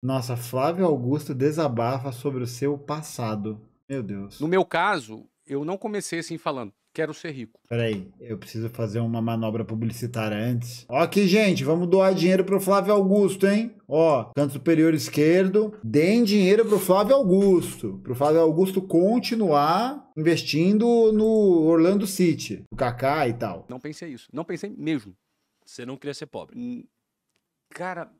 Nossa, Flávio Augusto desabafa sobre o seu passado. Meu Deus. No meu caso, eu não comecei assim falando. Quero ser rico. Peraí, eu preciso fazer uma manobra publicitária antes. Ó aqui, gente, vamos doar dinheiro pro Flávio Augusto, hein? Ó, canto superior esquerdo, deem dinheiro pro Flávio Augusto. Pro Flávio Augusto continuar investindo no Orlando City, o Kaká e tal. Não pensei isso. Não pensei mesmo. Você não queria ser pobre. Hum, cara,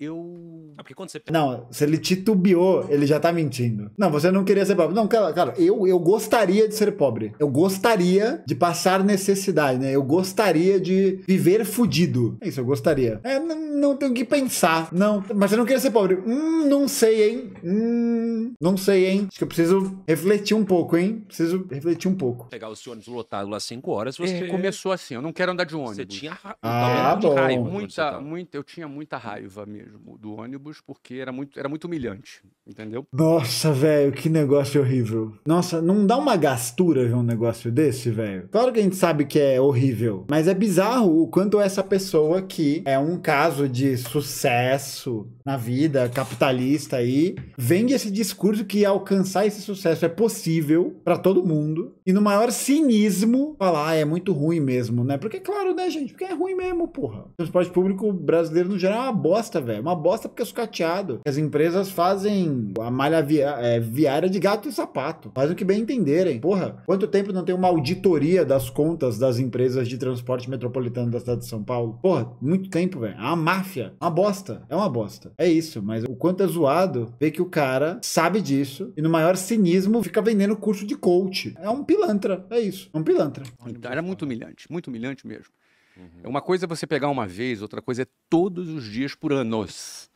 eu. porque quando você. Não, se ele titubeou, ele já tá mentindo. Não, você não queria ser pobre. Não, cara, cara eu, eu gostaria de ser pobre. Eu gostaria de passar necessidade, né? Eu gostaria de viver fudido. É isso, eu gostaria. É, não, não tenho que pensar. Não, mas você não queria ser pobre. Hum, não sei, hein? Hum não sei, hein? Acho que eu preciso refletir um pouco, hein? Preciso refletir um pouco. Pegar os ônibus lotados lá 5 horas, é, você... É, começou assim, eu não quero andar de ônibus. Você tinha ra... ah, bom. raiva. Muita, muita, eu tinha muita raiva mesmo do ônibus, porque era muito, era muito humilhante, entendeu? Nossa, velho, que negócio horrível. Nossa, não dá uma gastura ver um negócio desse, velho? Claro que a gente sabe que é horrível, mas é bizarro o quanto essa pessoa que é um caso de sucesso na vida, capitalista aí, vende esse discurso discurso que alcançar esse sucesso é possível para todo mundo e no maior cinismo falar ah, é muito ruim mesmo, né? Porque claro, né, gente, porque é ruim mesmo, porra. O transporte público brasileiro no geral é uma bosta, velho, é uma bosta porque é sucateado. As empresas fazem a malha via, é, viária de gato e sapato, fazem o que bem entenderem. Porra, quanto tempo não tem uma auditoria das contas das empresas de transporte metropolitano da cidade de São Paulo? Porra, muito tempo, velho. É uma máfia, uma bosta, é uma bosta. É isso, mas o quanto é zoado ver que o cara sabe disso e no maior cinismo fica vendendo curso de coach. É um pilantra, é isso, é um pilantra. Então, era muito humilhante, muito humilhante mesmo. Uhum. Uma coisa você pegar uma vez, outra coisa é todos os dias por anos.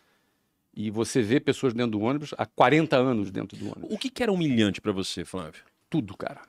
E você vê pessoas dentro do ônibus há 40 anos dentro do ônibus. O que, que era humilhante para você, Flávio? Tudo, cara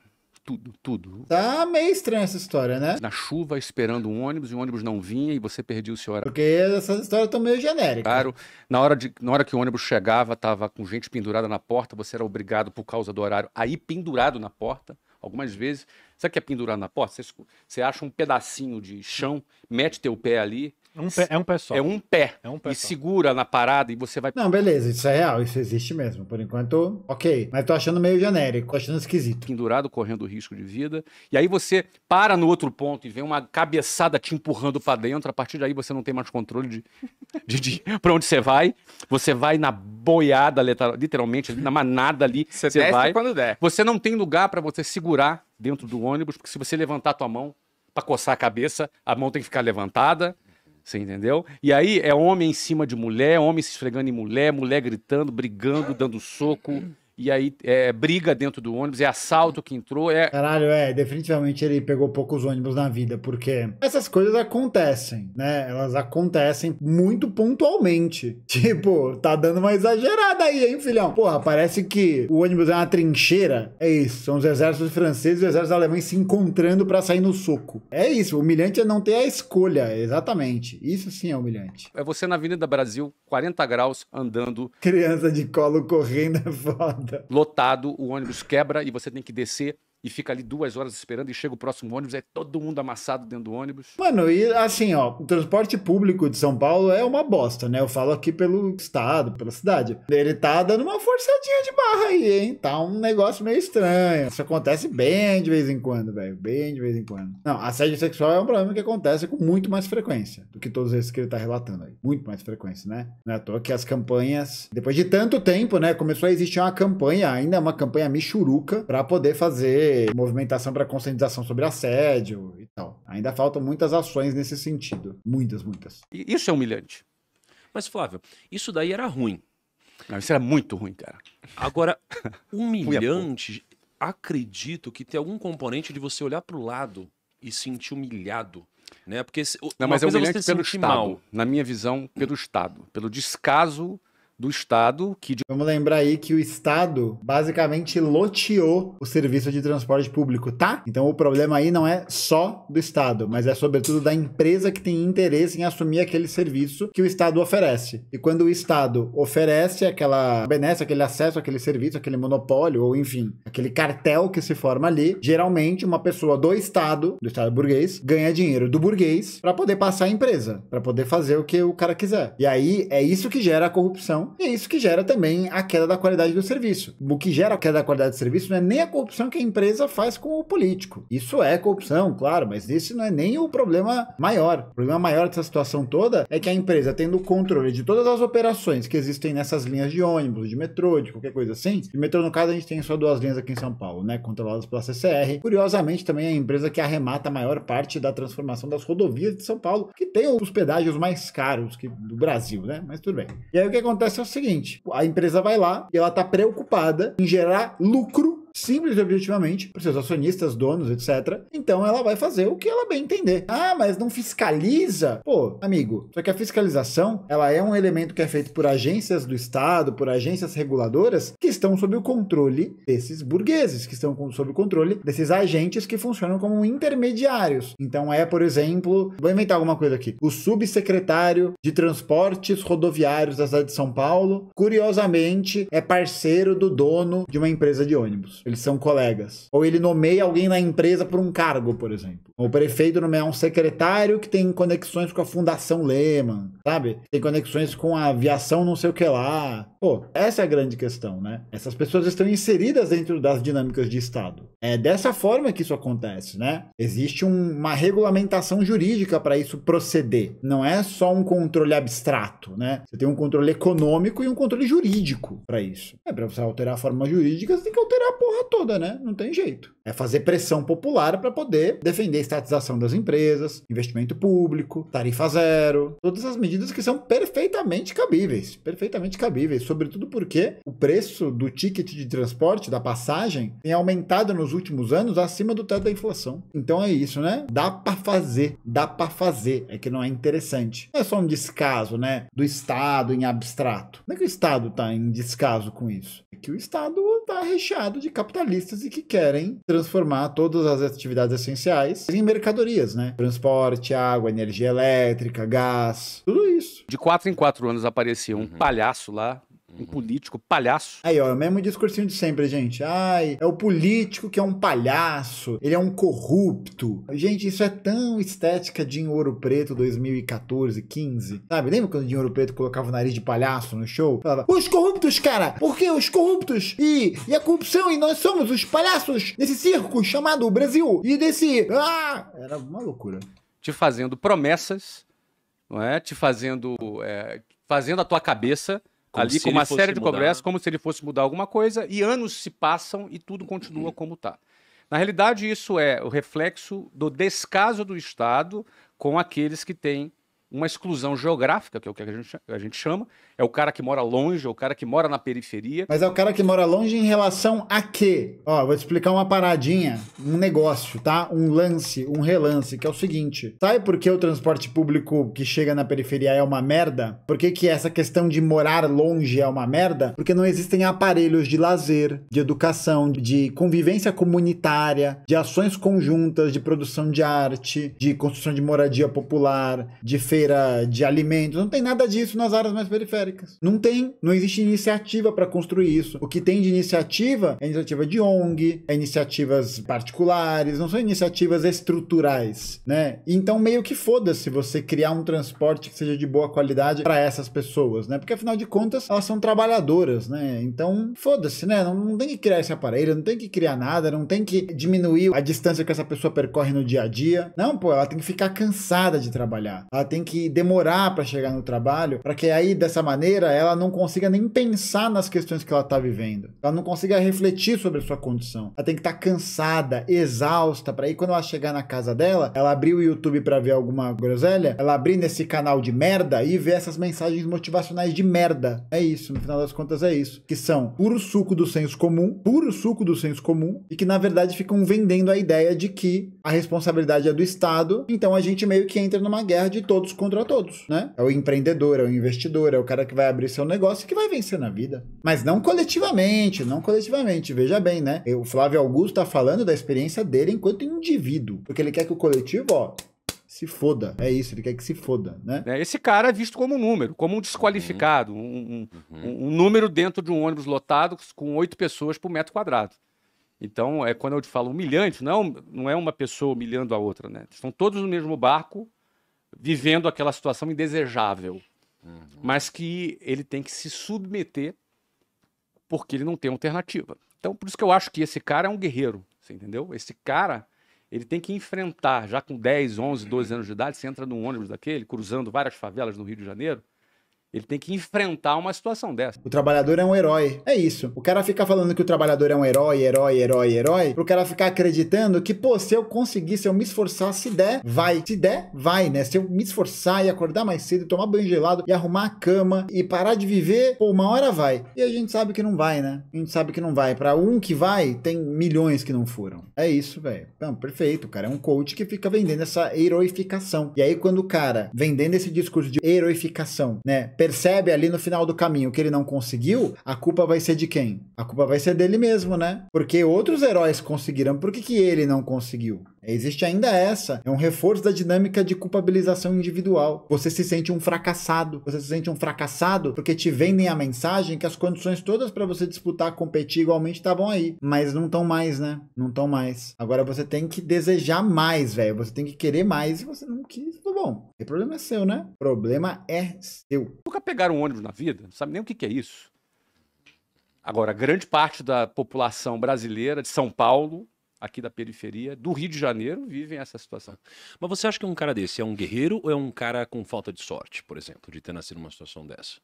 tudo, tudo. Tá meio estranha essa história, né? Na chuva, esperando um ônibus, e o ônibus não vinha e você perdia o seu horário. Porque essas histórias estão meio genéricas. Claro, na hora, de, na hora que o ônibus chegava, tava com gente pendurada na porta, você era obrigado, por causa do horário, aí pendurado na porta, algumas vezes. Sabe o que é pendurado na porta? Você, você acha um pedacinho de chão, mete teu pé ali, é um pé, é um pé só. É um pé. É um pé e só. segura na parada e você vai. Não, beleza, isso é real, isso existe mesmo. Por enquanto, ok. Mas tô achando meio genérico, tô achando esquisito. Pendurado, correndo risco de vida. E aí você para no outro ponto e vem uma cabeçada te empurrando para dentro. A partir daí você não tem mais controle de, de, de pra onde você vai. Você vai na boiada, literalmente, na manada ali. Você, você vai. quando der. Você não tem lugar para você segurar dentro do ônibus, porque se você levantar a tua mão para coçar a cabeça, a mão tem que ficar levantada. Você entendeu? E aí é homem em cima de mulher, homem se esfregando em mulher, mulher gritando, brigando, dando soco. E aí é briga dentro do ônibus, é assalto que entrou. É... Caralho, é, definitivamente ele pegou poucos ônibus na vida, porque essas coisas acontecem, né? Elas acontecem muito pontualmente. Tipo, tá dando uma exagerada aí, hein, filhão? Porra, parece que o ônibus é uma trincheira. É isso, são os exércitos franceses e os exércitos alemães se encontrando para sair no soco. É isso, humilhante é não ter a escolha, exatamente. Isso sim é humilhante. É você na Avenida Brasil, 40 graus, andando. Criança de colo correndo é foda. Lotado, o ônibus quebra e você tem que descer e fica ali duas horas esperando e chega o próximo ônibus, é todo mundo amassado dentro do ônibus. Mano, e assim, ó, o transporte público de São Paulo é uma bosta, né? Eu falo aqui pelo estado, pela cidade. Ele tá dando uma forçadinha de barra aí, hein? Tá um negócio meio estranho. Isso acontece bem de vez em quando, velho. Bem de vez em quando. Não, assédio sexual é um problema que acontece com muito mais frequência do que todos esses que ele tá relatando aí. Muito mais frequência, né? Não é à toa que as campanhas, depois de tanto tempo, né? Começou a existir uma campanha, ainda uma campanha michuruca, para poder fazer movimentação para conscientização sobre assédio e tal. Ainda faltam muitas ações nesse sentido. Muitas, muitas. Isso é humilhante. Mas, Flávio, isso daí era ruim. Não, isso era muito ruim, cara. Agora, humilhante, acredito que tem algum componente de você olhar para o lado e sentir humilhado. Né? Porque se, não, mas é, é humilhante pelo Estado. Mal. Na minha visão, pelo Estado. Pelo descaso do Estado que. Vamos lembrar aí que o Estado basicamente loteou o serviço de transporte público, tá? Então o problema aí não é só do Estado, mas é sobretudo da empresa que tem interesse em assumir aquele serviço que o Estado oferece. E quando o Estado oferece aquela benesse, aquele acesso àquele serviço, aquele monopólio, ou enfim, aquele cartel que se forma ali, geralmente uma pessoa do Estado, do Estado burguês, ganha dinheiro do burguês para poder passar a empresa, para poder fazer o que o cara quiser. E aí é isso que gera a corrupção e é isso que gera também a queda da qualidade do serviço. O que gera a queda da qualidade do serviço não é nem a corrupção que a empresa faz com o político. Isso é corrupção, claro, mas esse não é nem o problema maior. O problema maior dessa situação toda é que a empresa, tendo o controle de todas as operações que existem nessas linhas de ônibus, de metrô, de qualquer coisa assim, de metrô, no caso, a gente tem só duas linhas aqui em São Paulo, né? Controladas pela CCR. Curiosamente, também é a empresa que arremata a maior parte da transformação das rodovias de São Paulo, que tem os pedágios mais caros que do Brasil, né? Mas tudo bem. E aí o que acontece? acontece é o seguinte: a empresa vai lá e ela está preocupada em gerar lucro simples e objetivamente, para seus acionistas, donos, etc. Então ela vai fazer o que ela bem entender. Ah, mas não fiscaliza? Pô, amigo, só que a fiscalização, ela é um elemento que é feito por agências do Estado, por agências reguladoras, que estão sob o controle desses burgueses, que estão sob o controle desses agentes que funcionam como intermediários. Então é, por exemplo, vou inventar alguma coisa aqui. O subsecretário de Transportes Rodoviários da cidade de São Paulo, curiosamente, é parceiro do dono de uma empresa de ônibus. Eles são colegas. Ou ele nomeia alguém na empresa por um cargo, por exemplo. O prefeito nomeia um secretário que tem conexões com a Fundação Lehman, sabe? Tem conexões com a aviação não sei o que lá. Pô, essa é a grande questão, né? Essas pessoas estão inseridas dentro das dinâmicas de Estado. É dessa forma que isso acontece, né? Existe um, uma regulamentação jurídica para isso proceder. Não é só um controle abstrato, né? Você tem um controle econômico e um controle jurídico para isso. É para você alterar a forma jurídica, você tem que alterar a porra porra toda, né? Não tem jeito. É fazer pressão popular para poder defender a estatização das empresas, investimento público, tarifa zero, todas as medidas que são perfeitamente cabíveis, perfeitamente cabíveis, sobretudo porque o preço do ticket de transporte, da passagem, tem aumentado nos últimos anos acima do teto da inflação. Então é isso, né? Dá para fazer, dá para fazer, é que não é interessante. Não é só um descaso, né, do Estado em abstrato. Não é que o Estado está em descaso com isso, é que o Estado está recheado de capitalistas e que querem transformar todas as atividades essenciais em mercadorias, né? Transporte, água, energia elétrica, gás, tudo isso. De quatro em quatro anos aparecia um uhum. palhaço lá um político palhaço. Aí, ó, é o mesmo discursinho de sempre, gente. Ai, é o político que é um palhaço, ele é um corrupto. Gente, isso é tão estética de Ouro Preto 2014, 15. Sabe, lembra quando o Ouro Preto colocava o nariz de palhaço no show? Falava, os corruptos, cara, por que os corruptos e, e a corrupção e nós somos os palhaços desse circo chamado Brasil e desse... Ah! Era uma loucura. Te fazendo promessas, não é? Te fazendo... É, fazendo a tua cabeça como ali com uma série de mudar. congressos, como se ele fosse mudar alguma coisa, e anos se passam e tudo continua uhum. como está. Na realidade, isso é o reflexo do descaso do Estado com aqueles que têm uma exclusão geográfica, que é o que a gente, a gente chama, é o cara que mora longe, é o cara que mora na periferia. Mas é o cara que mora longe em relação a quê? Ó, vou te explicar uma paradinha, um negócio, tá? Um lance, um relance, que é o seguinte. Sabe por que o transporte público que chega na periferia é uma merda? Por que, que essa questão de morar longe é uma merda? Porque não existem aparelhos de lazer, de educação, de convivência comunitária, de ações conjuntas, de produção de arte, de construção de moradia popular, de feiras feira de alimentos, não tem nada disso nas áreas mais periféricas. Não tem, não existe iniciativa para construir isso. O que tem de iniciativa é iniciativa de ONG, é iniciativas particulares, não são iniciativas estruturais, né? Então meio que foda-se você criar um transporte que seja de boa qualidade para essas pessoas, né? Porque afinal de contas elas são trabalhadoras, né? Então foda-se, né? Não, não tem que criar esse aparelho, não tem que criar nada, não tem que diminuir a distância que essa pessoa percorre no dia a dia. Não, pô, ela tem que ficar cansada de trabalhar. Ela tem que que demorar para chegar no trabalho, para que aí dessa maneira ela não consiga nem pensar nas questões que ela está vivendo. Ela não consiga refletir sobre a sua condição. Ela tem que estar tá cansada, exausta, para aí quando ela chegar na casa dela, ela abrir o YouTube para ver alguma groselha, ela abrir nesse canal de merda e ver essas mensagens motivacionais de merda. É isso, no final das contas é isso. Que são puro suco do senso comum, puro suco do senso comum, e que na verdade ficam vendendo a ideia de que a responsabilidade é do Estado, então a gente meio que entra numa guerra de todos contra todos, né? É o empreendedor, é o investidor, é o cara que vai abrir seu negócio e que vai vencer na vida. Mas não coletivamente, não coletivamente. Veja bem, né? O Flávio Augusto tá falando da experiência dele enquanto indivíduo, porque ele quer que o coletivo, ó, se foda. É isso, ele quer que se foda, né? É, esse cara é visto como um número, como um desqualificado, uhum. Um, um, um, número dentro de um ônibus lotado com oito pessoas por metro quadrado. Então, é quando eu te falo humilhante, não, é não é uma pessoa humilhando a outra, né? Estão todos no mesmo barco, vivendo aquela situação indesejável, uhum. mas que ele tem que se submeter porque ele não tem alternativa. Então, por isso que eu acho que esse cara é um guerreiro, você entendeu? Esse cara, ele tem que enfrentar, já com 10, 11, 12 anos de idade, você entra num ônibus daquele, cruzando várias favelas no Rio de Janeiro, ele tem que enfrentar uma situação dessa. O trabalhador é um herói. É isso. O cara fica falando que o trabalhador é um herói, herói, herói, herói, pro cara ficar acreditando que, pô, se eu conseguir, se eu me esforçar, se der, vai. Se der, vai, né? Se eu me esforçar e acordar mais cedo, tomar banho gelado e arrumar a cama e parar de viver, pô, uma hora vai. E a gente sabe que não vai, né? A gente sabe que não vai. Para um que vai, tem milhões que não foram. É isso, velho. perfeito. O cara é um coach que fica vendendo essa heroificação. E aí, quando o cara vendendo esse discurso de heroificação, né? percebe ali no final do caminho que ele não conseguiu, a culpa vai ser de quem? A culpa vai ser dele mesmo, né? Porque outros heróis conseguiram, por que, que ele não conseguiu? Existe ainda essa. É um reforço da dinâmica de culpabilização individual. Você se sente um fracassado. Você se sente um fracassado porque te vendem a mensagem que as condições todas para você disputar, competir igualmente estavam tá aí. Mas não estão mais, né? Não estão mais. Agora você tem que desejar mais, velho. Você tem que querer mais e você não quis. Tudo tá bom. O problema é seu, né? O problema é seu. Nunca pegaram um ônibus na vida? Não sabe nem o que, que é isso. Agora, grande parte da população brasileira de São Paulo aqui da periferia do Rio de Janeiro vivem essa situação. Mas você acha que um cara desse é um guerreiro ou é um cara com falta de sorte, por exemplo, de ter nascido numa situação dessa?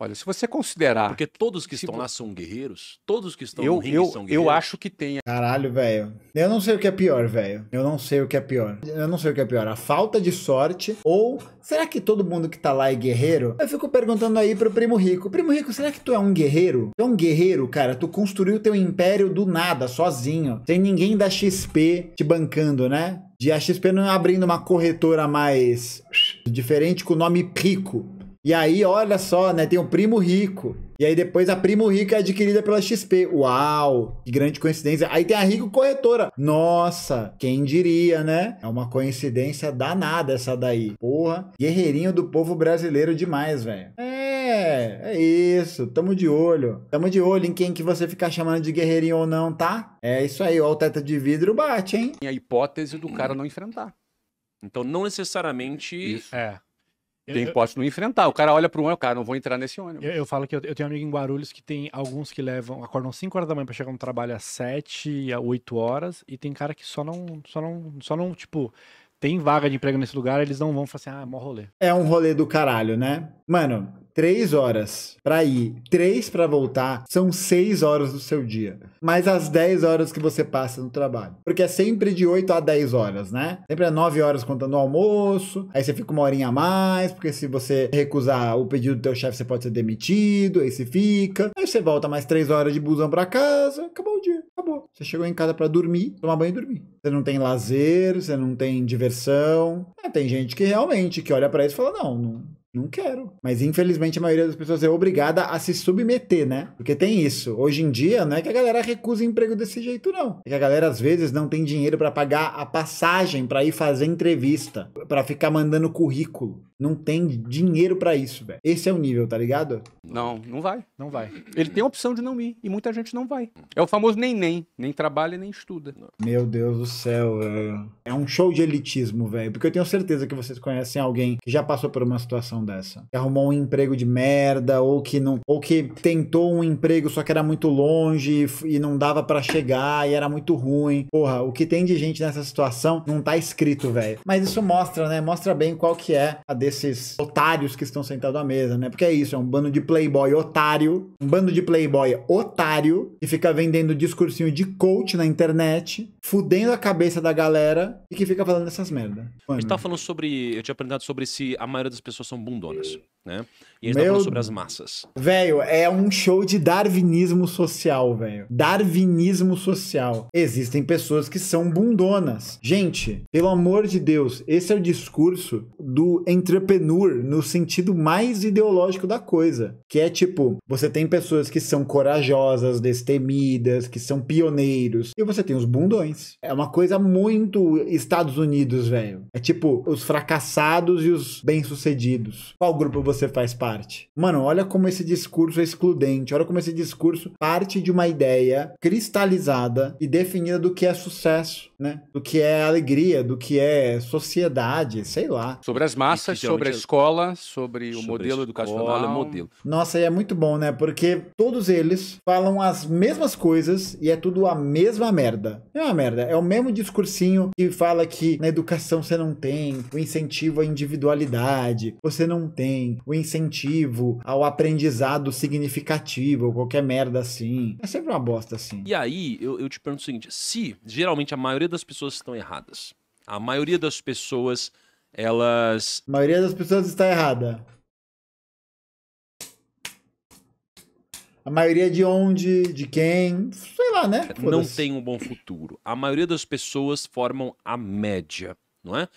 Olha, se você considerar. Porque todos que estão lá são guerreiros. Todos que estão eu, no ringue eu, são guerreiros. Eu acho que tem. Caralho, velho. Eu não sei o que é pior, velho. Eu não sei o que é pior. Eu não sei o que é pior. A falta de sorte ou. Será que todo mundo que tá lá é guerreiro? Eu fico perguntando aí pro primo rico. Primo rico, será que tu é um guerreiro? Tu é um guerreiro, cara. Tu construiu teu império do nada, sozinho. Sem ninguém da XP te bancando, né? De a XP não é abrindo uma corretora mais diferente com o nome Pico e aí, olha só, né? Tem o primo rico. E aí depois a primo rico é adquirida pela XP. Uau, que grande coincidência. Aí tem a Rico corretora. Nossa, quem diria, né? É uma coincidência danada essa daí. Porra, guerreirinho do povo brasileiro demais, velho. É, é isso. Tamo de olho. Tamo de olho em quem que você ficar chamando de guerreirinho ou não, tá? É isso aí, ó, o teto de vidro bate, hein? E a hipótese do cara não enfrentar. Então não necessariamente isso. é tem eu, posso não enfrentar. O cara olha para o ônibus, cara, não vou entrar nesse ônibus. Eu, eu falo que eu, eu, tenho um amigo em Guarulhos que tem alguns que levam, acordam 5 horas da manhã para chegar no trabalho às 7, a 8 horas, e tem cara que só não, só não, só não, tipo, tem vaga de emprego nesse lugar, eles não vão fazer. assim, ah, é mó rolê. É um rolê do caralho, né? Mano, três horas para ir, três para voltar, são seis horas do seu dia. Mais as dez horas que você passa no trabalho. Porque é sempre de oito a dez horas, né? Sempre é nove horas contando o almoço, aí você fica uma horinha a mais, porque se você recusar o pedido do teu chefe, você pode ser demitido, aí você fica. Aí você volta mais três horas de busão para casa, acabou o dia. Você chegou em casa para dormir, tomar banho e dormir. Você não tem lazer, você não tem diversão. É, tem gente que realmente que olha para isso e fala: não, não, não quero. Mas infelizmente a maioria das pessoas é obrigada a se submeter, né? Porque tem isso. Hoje em dia não é que a galera recusa emprego desse jeito não. É que a galera às vezes não tem dinheiro para pagar a passagem para ir fazer entrevista, para ficar mandando currículo. Não tem dinheiro para isso, velho. Esse é o nível, tá ligado? Não, não vai. Não vai. Ele tem a opção de não ir e muita gente não vai. É o famoso nem nem, nem trabalha nem estuda. Meu Deus do céu, véio. é um show de elitismo, velho, porque eu tenho certeza que vocês conhecem alguém que já passou por uma situação dessa, que arrumou um emprego de merda ou que não ou que tentou um emprego só que era muito longe e não dava para chegar e era muito ruim. Porra, o que tem de gente nessa situação não tá escrito, velho. Mas isso mostra, né? Mostra bem qual que é a desses otários que estão sentados à mesa, né? Porque é isso, é um bando de playboy otário, um bando de playboy otário que fica vendendo discursinho de coach na internet, fudendo a cabeça da galera e que fica falando essas merda. Mano. A gente tava falando sobre, eu tinha aprendido sobre se a maioria das pessoas são bundonas né? E eles Meu... sobre as massas. Velho, é um show de darwinismo social, velho. Darwinismo social. Existem pessoas que são bundonas. Gente, pelo amor de Deus, esse é o discurso do entrepreneur no sentido mais ideológico da coisa, que é tipo, você tem pessoas que são corajosas, destemidas, que são pioneiros, e você tem os bundões. É uma coisa muito Estados Unidos, velho. É tipo os fracassados e os bem-sucedidos. Qual grupo você faz parte. Mano, olha como esse discurso é excludente, olha como esse discurso parte de uma ideia cristalizada e definida do que é sucesso, né? Do que é alegria, do que é sociedade, sei lá. Sobre as massas, sobre a é escola, sobre, sobre o modelo é educacional. Modelo. Nossa, e é muito bom, né? Porque todos eles falam as mesmas coisas e é tudo a mesma merda. É uma merda. É o mesmo discursinho que fala que na educação você não tem o incentivo à individualidade, você não tem, o incentivo ao aprendizado significativo, ou qualquer merda assim. É sempre uma bosta assim. E aí, eu, eu te pergunto o seguinte: se geralmente a maioria das pessoas estão erradas, a maioria das pessoas, elas. A maioria das pessoas está errada. A maioria de onde, de quem, sei lá, né? Não tem um bom futuro. A maioria das pessoas formam a média, não é?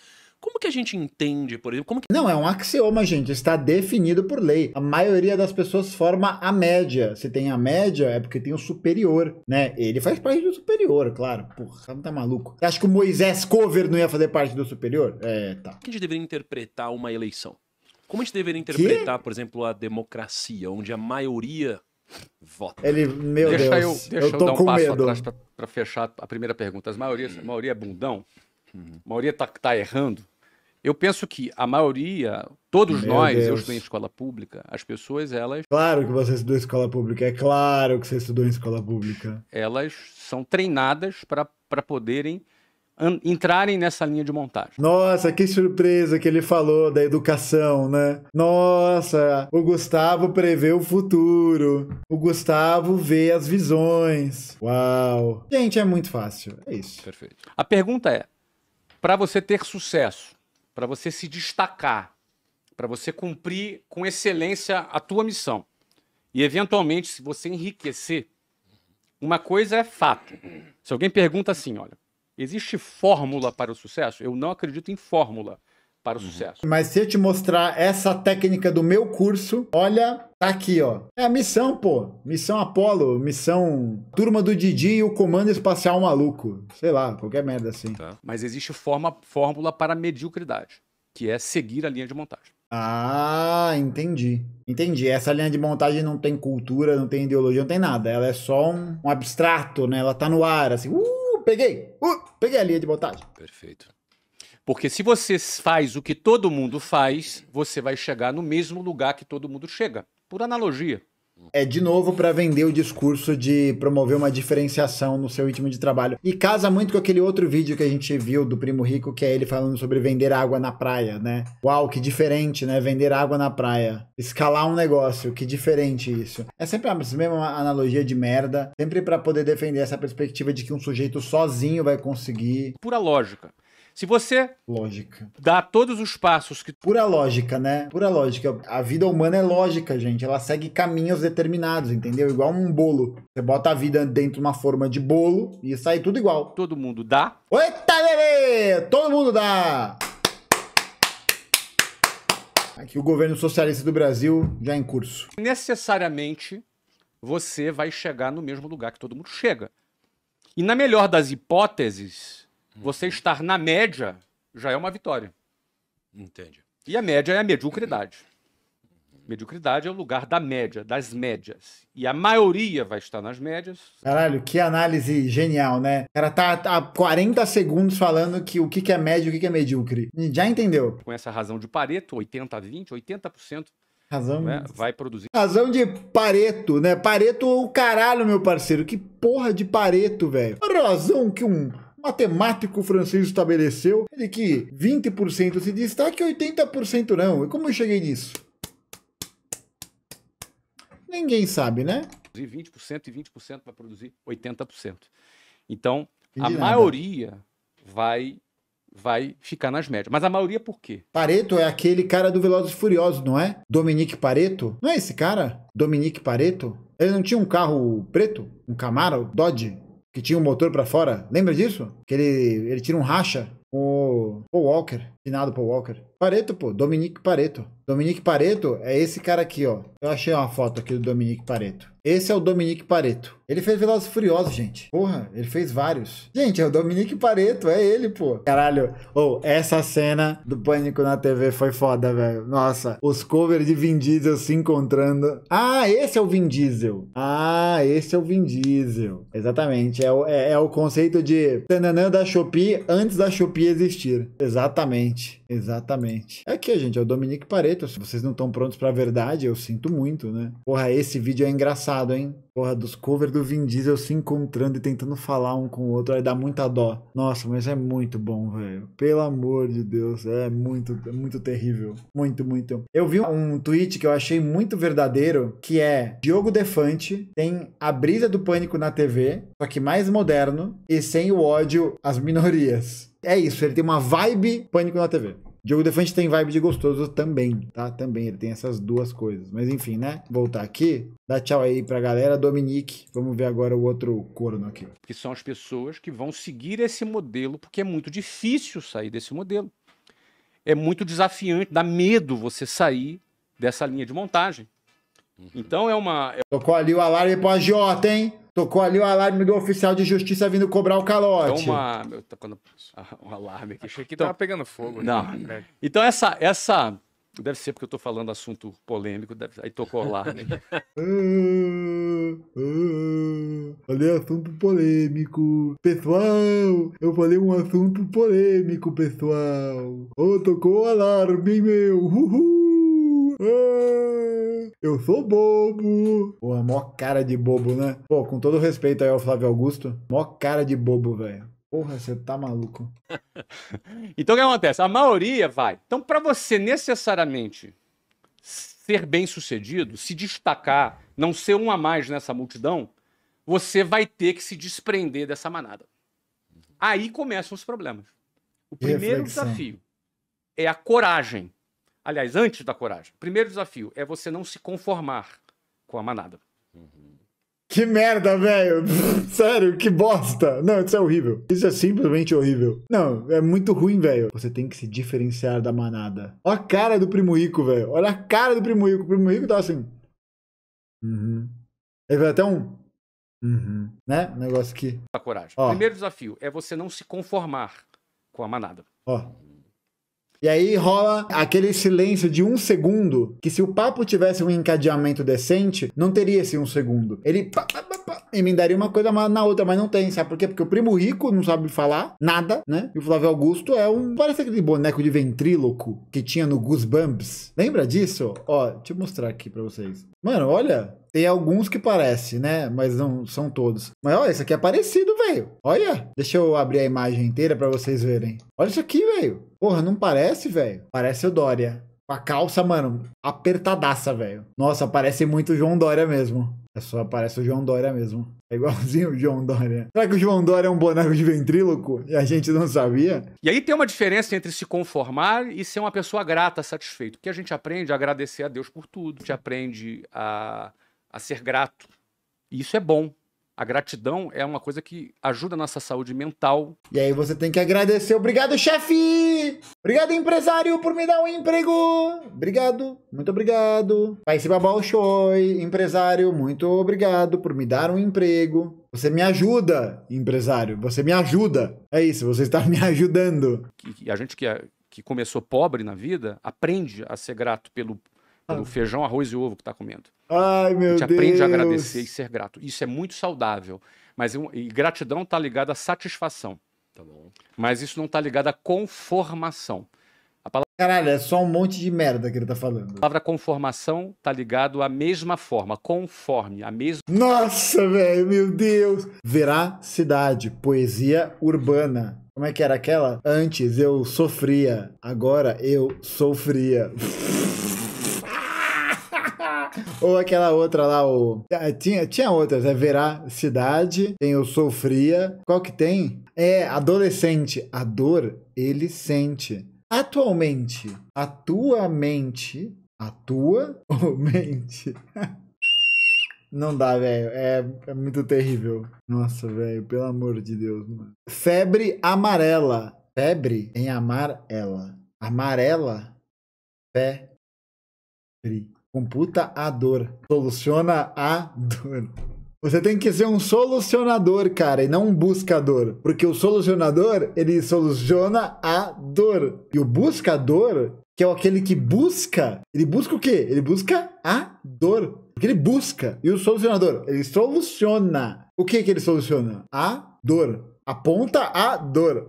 Como que a gente entende, por exemplo? Como que... Não, é um axioma, gente. Está definido por lei. A maioria das pessoas forma a média. Se tem a média, é porque tem o superior, né? Ele faz parte do superior, claro. Porra, não tá maluco. Você acha que o Moisés Cover não ia fazer parte do superior? É, tá. Como que a gente deveria interpretar uma eleição? Como a gente deveria interpretar, que? por exemplo, a democracia, onde a maioria Vota. Ele, meu deixa Deus, eu, deixa eu, eu dar um passo medo. atrás para fechar a primeira pergunta. As maiorias, a maioria é bundão, uhum. a maioria tá, tá errando. Eu penso que a maioria, todos Meu nós, Deus. eu estudei em escola pública, as pessoas, elas. Claro que você estudou em escola pública, é claro que você estudou em escola pública. Elas são treinadas para poderem entrarem nessa linha de montagem. Nossa, que surpresa que ele falou da educação, né? Nossa, o Gustavo prevê o futuro. O Gustavo vê as visões. Uau. Gente, é muito fácil. É isso. Perfeito. A pergunta é: para você ter sucesso, para você se destacar, para você cumprir com excelência a tua missão. E eventualmente, se você enriquecer, uma coisa é fato. Se alguém pergunta assim, olha, existe fórmula para o sucesso? Eu não acredito em fórmula para o uhum. sucesso. Mas se eu te mostrar essa técnica do meu curso, olha, tá aqui, ó. É a missão, pô. Missão Apolo, missão Turma do Didi e o Comando Espacial Maluco. Sei lá, qualquer merda assim. Tá. Mas existe forma, fórmula para mediocridade, que é seguir a linha de montagem. Ah, entendi. Entendi. Essa linha de montagem não tem cultura, não tem ideologia, não tem nada. Ela é só um, um abstrato, né? Ela tá no ar, assim. Uh, peguei! Uh, peguei a linha de montagem. Perfeito. Porque se você faz o que todo mundo faz, você vai chegar no mesmo lugar que todo mundo chega, por analogia. É de novo para vender o discurso de promover uma diferenciação no seu ritmo de trabalho. E casa muito com aquele outro vídeo que a gente viu do Primo Rico, que é ele falando sobre vender água na praia, né? Uau, que diferente, né? Vender água na praia. Escalar um negócio, que diferente isso. É sempre a mesma analogia de merda, sempre para poder defender essa perspectiva de que um sujeito sozinho vai conseguir. Pura lógica. Se você lógica. dá todos os passos que. Pura lógica, né? Pura lógica. A vida humana é lógica, gente. Ela segue caminhos determinados, entendeu? Igual um bolo. Você bota a vida dentro de uma forma de bolo e sai tudo igual. Todo mundo dá. Eita, bebê! Todo mundo dá! Aqui o governo socialista do Brasil já é em curso. Necessariamente você vai chegar no mesmo lugar que todo mundo chega. E na melhor das hipóteses, você estar na média já é uma vitória. Entende. E a média é a mediocridade. Mediocridade é o lugar da média, das médias. E a maioria vai estar nas médias. Caralho, que análise genial, né? Ela tá há 40 segundos falando que o que é médio e o que é medíocre. Já entendeu. Com essa razão de Pareto, 80 a 20, 80%. Razão. Né? Vai produzir. Razão de Pareto, né? Pareto o caralho, meu parceiro. Que porra de Pareto, velho. Razão que um matemático francês estabeleceu de que 20% se destaque e 80% não. E como eu cheguei nisso? Ninguém sabe, né? E 20% e 20% vai produzir 80%. Então, Entendi a nada. maioria vai vai ficar nas médias. Mas a maioria por quê? Pareto é aquele cara do Velozes e Furiosos, não é? Dominique Pareto? Não é esse cara? Dominique Pareto? Ele não tinha um carro preto? Um Camaro? Dodge? que tinha o um motor para fora. Lembra disso? Que ele, ele tira um racha com o Walker assinado por Walker. Pareto, pô, Dominique Pareto. Dominique Pareto é esse cara aqui, ó. Eu achei uma foto aqui do Dominique Pareto. Esse é o Dominique Pareto. Ele fez Velozes Furiosos, gente. Porra, ele fez vários. Gente, é o Dominique Pareto, é ele, pô. Caralho, ou oh, essa cena do Pânico na TV foi foda, velho. Nossa, os covers de Vin Diesel se encontrando. Ah, esse é o Vin Diesel. Ah, esse é o Vin Diesel. Exatamente, é o, é, é o conceito de tananã da Shopee antes da Shopee existir. Exatamente. Exatamente, exatamente. É aqui, gente, é o Dominique Pareto. Se vocês não estão prontos para a verdade, eu sinto muito, né? Porra, esse vídeo é engraçado, hein? Porra, dos covers do Vin Diesel se encontrando e tentando falar um com o outro, aí dá muita dó. Nossa, mas é muito bom, velho. Pelo amor de Deus, é muito, é muito terrível. Muito, muito. Eu vi um tweet que eu achei muito verdadeiro, que é Diogo Defante tem a brisa do pânico na TV, só que mais moderno e sem o ódio às minorias. É isso, ele tem uma vibe pânico na TV. Diogo Defante tem vibe de gostoso também, tá? Também, ele tem essas duas coisas. Mas enfim, né? Voltar aqui. Dá tchau aí pra galera. Dominique, vamos ver agora o outro corno aqui. Que são as pessoas que vão seguir esse modelo, porque é muito difícil sair desse modelo. É muito desafiante, dá medo você sair dessa linha de montagem. Uhum. Então é uma. É Tocou ali o alarme pro agiota, hein? Tocou ali o alarme do oficial de justiça vindo cobrar o calote. Toma, meu, tocando tá ah, o um alarme aqui. Achei que então, tava pegando fogo. Né? Não. Né? Então essa, essa Deve ser porque eu tô falando assunto polêmico, deve... aí tocou lá. Né? falei assunto polêmico. Pessoal, eu falei um assunto polêmico, pessoal. Oh, tocou o alarme, meu. Uhul. Ah, eu sou bobo. Porra, mó cara de bobo, né? Pô, com todo respeito aí ao Flávio Augusto, mó cara de bobo, velho. Porra, você tá maluco. então o que acontece? A maioria vai. Então, para você necessariamente ser bem sucedido, se destacar, não ser um a mais nessa multidão, você vai ter que se desprender dessa manada. Aí começam os problemas. O primeiro Reflexão. desafio é a coragem Aliás, antes da coragem. Primeiro desafio é você não se conformar com a manada. Que merda, velho. Sério, que bosta. Não, isso é horrível. Isso é simplesmente horrível. Não, é muito ruim, velho. Você tem que se diferenciar da manada. Olha a cara do primo rico, velho. Olha a cara do primo rico. O primo rico tá assim. Uhum. Ele vai até um. Uhum. Né? Um negócio aqui. A coragem. Ó. Primeiro desafio é você não se conformar com a manada. Ó. E aí rola aquele silêncio de um segundo, que se o papo tivesse um encadeamento decente, não teria esse um segundo. Ele. Pá, pá, emendaria uma coisa na outra, mas não tem, sabe por quê? Porque o primo rico não sabe falar nada, né? E o Flávio Augusto é um. Parece aquele boneco de ventríloco que tinha no Goosebumps. Lembra disso? Ó, deixa eu mostrar aqui pra vocês. Mano, olha. Tem alguns que parece, né? Mas não são todos. Mas olha, isso aqui é parecido, velho. Olha. Deixa eu abrir a imagem inteira para vocês verem. Olha isso aqui, velho. Porra, não parece, velho? Parece o Dória a calça, mano, apertadaça, velho. Nossa, parece muito João Dória mesmo. É só parece o João Dória mesmo. É igualzinho o João Dória. Será que o João Dória é um boneco de ventríloco e a gente não sabia? E aí tem uma diferença entre se conformar e ser uma pessoa grata, satisfeito. Porque a gente aprende a agradecer a Deus por tudo, a gente aprende a, a ser grato. E isso é bom. A gratidão é uma coisa que ajuda a nossa saúde mental. E aí você tem que agradecer. Obrigado, chefe! Obrigado, empresário, por me dar um emprego! Obrigado, muito obrigado. Pai Babal Shoy, empresário, muito obrigado por me dar um emprego. Você me ajuda, empresário, você me ajuda. É isso, você está me ajudando. E a gente que, é, que começou pobre na vida aprende a ser grato pelo o ah. feijão, arroz e ovo que está comendo. Ai, meu Deus. A gente Deus. aprende a agradecer e ser grato. Isso é muito saudável. Mas e gratidão está ligada à satisfação. Tá bom. Mas isso não está ligado à conformação. A palavra... Caralho, é só um monte de merda que ele tá falando. A palavra conformação tá ligado à mesma forma, conforme, a mesma. Nossa, velho, meu Deus! Veracidade, poesia urbana. Como é que era aquela? Antes eu sofria, agora eu sofria. Ou aquela outra lá, o. É, tinha, tinha outras, é Veracidade, tem o sofria Qual que tem? É adolescente. A dor ele sente. Atualmente, a tua mente. A tua ou mente? Não dá, velho. É, é, muito terrível. Nossa, velho. Pelo amor de Deus, mano. Febre amarela. Febre em amar ela. Amarela. Febre. Computa a dor. Soluciona a dor. Você tem que ser um solucionador, cara, e não um buscador. Porque o solucionador, ele soluciona a dor. E o buscador, que é aquele que busca, ele busca o quê? Ele busca a dor. Porque ele busca. E o solucionador, ele soluciona. O que que ele soluciona? A dor. Aponta a dor.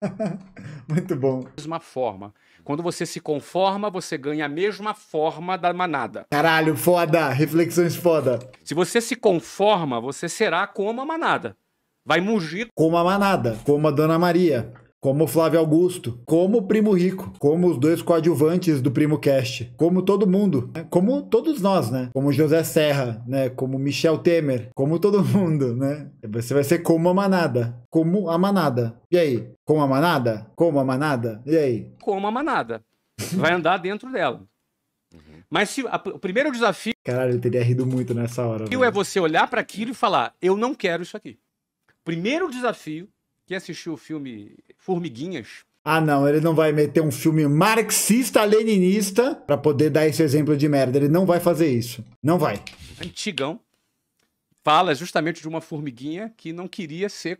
Muito bom. Uma forma quando você se conforma, você ganha a mesma forma da manada. Caralho, foda! Reflexões foda. Se você se conforma, você será como a manada. Vai mugir. Como a manada, como a Dona Maria como Flávio Augusto, como Primo Rico, como os dois coadjuvantes do Primo Cast, como todo mundo, né? como todos nós, né? Como José Serra, né? Como Michel Temer, como todo mundo, né? Você vai ser como a manada, como a manada. E aí? Como a manada? Como a manada? E aí? Como a manada. Vai andar dentro dela. Mas se a, o primeiro desafio. Caralho, eu teria rido muito nessa hora. O é você olhar para aquilo e falar: eu não quero isso aqui. Primeiro desafio quem assistiu o filme Formiguinhas? Ah, não, ele não vai meter um filme marxista-leninista para poder dar esse exemplo de merda. Ele não vai fazer isso. Não vai. Antigão fala justamente de uma formiguinha que não queria ser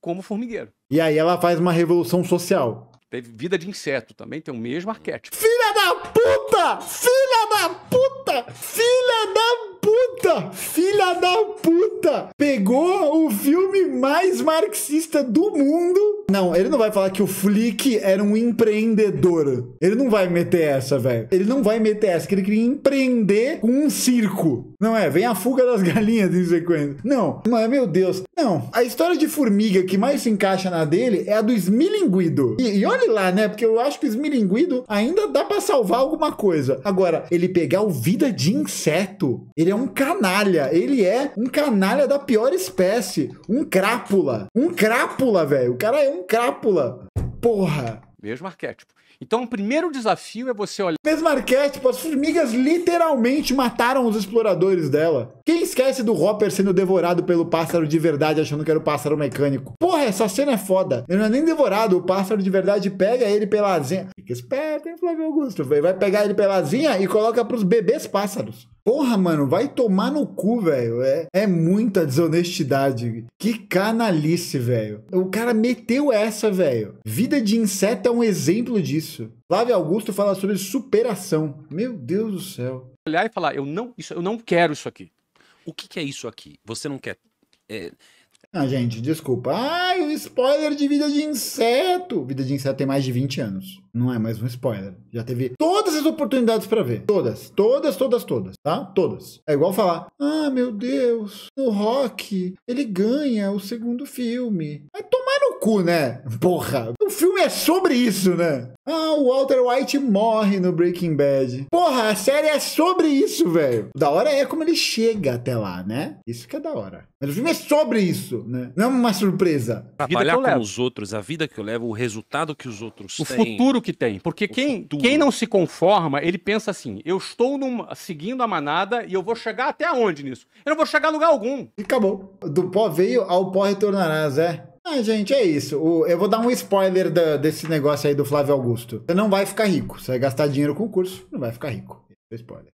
como formigueiro. E aí ela faz uma revolução social. Teve vida de inseto também, tem o mesmo arquétipo. Filha da puta! Filha da puta! Filha da puta! Filha da puta! Pegou o filme mais marxista do mundo. Não, ele não vai falar que o Flick era um empreendedor. Ele não vai meter essa, velho. Ele não vai meter essa, que ele queria empreender com um circo. Não é? Vem a fuga das galinhas em sequência. Não, mas meu Deus. Não. A história de formiga que mais se encaixa na dele é a do Smilinguido. E, e olhe lá, né? Porque eu acho que o Smilinguido ainda dá para salvar alguma coisa. Agora, ele pegar o Vida de Inseto, ele é é um canalha. Ele é um canalha da pior espécie. Um crápula. Um crápula, velho. O cara é um crápula. Porra. Mesmo arquétipo. Então, o primeiro desafio é você olhar. Mesmo arquétipo, as formigas literalmente mataram os exploradores dela. Quem esquece do Hopper sendo devorado pelo pássaro de verdade, achando que era o pássaro mecânico? Porra, essa cena é foda. Ele não é nem devorado, o pássaro de verdade pega ele pela asinha. Fica esperto, hein, Flávio Augusto? Vai pegar ele pela asinha e coloca pros bebês pássaros. Porra, mano, vai tomar no cu, velho. É, é muita desonestidade. Que canalice, velho. O cara meteu essa, velho. Vida de inseto é um exemplo disso. Flávio Augusto fala sobre superação. Meu Deus do céu. Olhar e falar, eu não, isso, eu não quero isso aqui. O que, que é isso aqui? Você não quer. É, ah, gente, desculpa. Ah, um spoiler de Vida de Inseto. Vida de Inseto tem mais de 20 anos. Não é mais um spoiler. Já teve todas as oportunidades para ver. Todas, todas, todas, todas, tá? Todas. É igual falar: "Ah, meu Deus, O Rock ele ganha o segundo filme" cu, né? Porra. O filme é sobre isso, né? Ah, o Walter White morre no Breaking Bad. Porra, a série é sobre isso, velho. Da hora é como ele chega até lá, né? Isso que é da hora. Mas o filme é sobre isso, né? Não é uma surpresa. Trabalhar com os outros, a vida que eu levo, o resultado que os outros o têm. O futuro que tem. Porque quem, quem não se conforma, ele pensa assim: eu estou num, seguindo a manada e eu vou chegar até onde nisso? Eu não vou chegar a lugar algum. E acabou. Do pó veio ao pó retornarás, é. Ah, gente, é isso. O, eu vou dar um spoiler da, desse negócio aí do Flávio Augusto. Você não vai ficar rico. Você vai gastar dinheiro com o curso, não vai ficar rico. É spoiler.